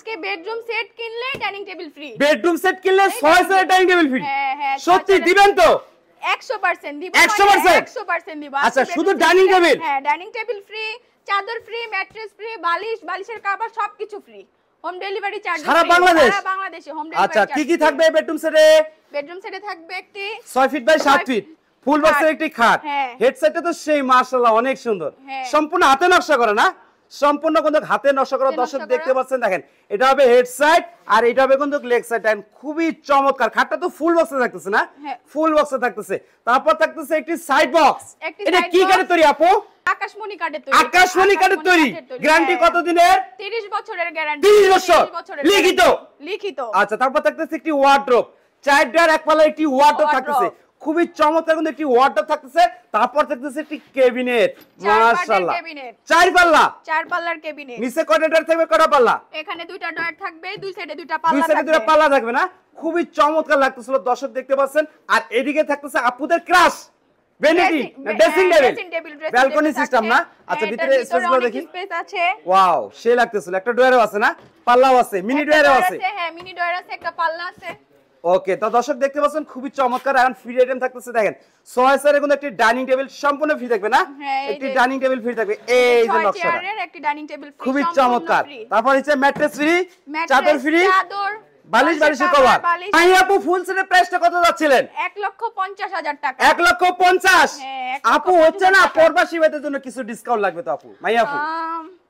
আজকে bedroom set কিনলে dining table free bedroom set কিনলে ডাইনিং টেবিল ফ্রি হ্যাঁ হ্যাঁ সত্যি দিবেন তো 100% দিব 100% 100% হ্যাঁ, দিব আচ্ছা শুধু ডাইনিং টেবিল হ্যাঁ ডাইনিং টেবিল ফ্রি চাদর ফ্রি ম্যাট্রেস ফ্রি বালিশ বালিশের কভার সবকিছু ফ্রি হোম ডেলিভারি চার্জ সারা বাংলাদেশ সারা বাংলাদেশে হোম ডেলিভারি আচ্ছা কি কি থাকবে বেডরুম সেটে বেডরুম সেটে থাকবে একটি 6 ফিট বাই 7 ফিট ফুল বক্সের একটি খাট হেডসেটটা হ্যাঁ। তো সেই মাশাআল্লাহ অনেক সুন্দর হ্যাঁ। সম্পূর্ণ হাতে নকশা করা না সম্পূর্ণ কিন্তু হাতে নষ্ট করা দর্শক দেখতে পাচ্ছেন দেখেন এটা হবে হেড সাইড আর এটা হবে কিন্তু লেগ সাইড এন্ড খুবই চমৎকার খাটটা তো ফুল বক্সে থাকতেছে না ফুল হ্যাঁ। বক্সে থাকতেছে তারপর থাকতেছে একটি সাইড বক্স এটা কি কাঠের তৈরি আপু আকাশমণি কাটে তৈরি আকাশমণি কাঠের তৈরি গ্যারান্টি কত দিনের 30 বছরের গ্যারান্টি 30 বছর লিখিত লিখিত আচ্ছা তারপর থাকতেছে একটি ওয়ার্ড্রপ চাইড্রার এক পালা একটি ওয়ার্ড্রপ থাকতেছে খুবই চমৎকার কিন্তু একটি ওয়ার্ডার থাকতেছে তারপর থাকতেছে একটি ক্যাবিনেট মাশাআল্লাহ চার পাল্লা চার পাল্লার ক্যাবিনেট নিচে কয়টা ডয়ার থাকবে কয়টা পাল্লা এখানে দুইটা ডয়ার থাকবে দুই সাইডে দুইটা পাল্লা দুই সাইডে দুইটা পাল্লা থাকবে না খুবই চমৎকার লাগতেছিল দর্শক দেখতে পাচ্ছেন আর এদিকে থাকতেছে আপুদের ক্রাশ ভ্যানিটি না ড্রেসিং টেবিল ব্যালকনি সিস্টেম না হ্যাঁ, আচ্ছা ভিতরে স্পেস গুলো দেখি স্পেস আছে ওয়াও সে লাগতেছিল একটা ডয়ারও আছে না পাল্লাও আছে মিনি ডয়ারও আছে হ্যাঁ মিনি ডয়ার আছে একটা পাল্লা আছে ওকে তো দর্শক দেখতে পাচ্ছেন খুবই চমৎকার এখন ফ্রি আইটেম থাকতেছে দেখেন সোহাই স্যার এখন একটি ডাইনিং টেবিল সম্পূর্ণ ফ্রি থাকবে না হ্যাঁ, একটি ডাইনিং টেবিল ফ্রি থাকবে এই যে নকশা একটি ডাইনিং টেবিল খুবই চমৎকার তারপর হচ্ছে ম্যাট্রেস ফ্রি চাদর ফ্রি চাদর বালিশ বালিশ কভার আই আপু ফুল সেটের প্রাইসটা কত যাচ্ছিলেন 1 লক্ষ 50 হাজার টাকা 1 লক্ষ 50 হ্যাঁ, আপু হচ্ছে না পরবাসী ভাইদের জন্য কিছু ডিসকাউন্ট লাগবে তো আপু মাই আপু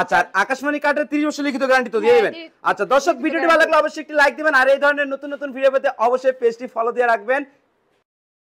আচ্ছা লিখিত হ্যাঁ, আচ্ছা দর্শক ভিডিওটি ভালো লাগলে অবশ্যই একটি লাইক দিবেন আর এই ধরনের নতুন নতুন ভিডিও পেতে অবশ্যই পেজটি ফলো দিয়ে রাখবেন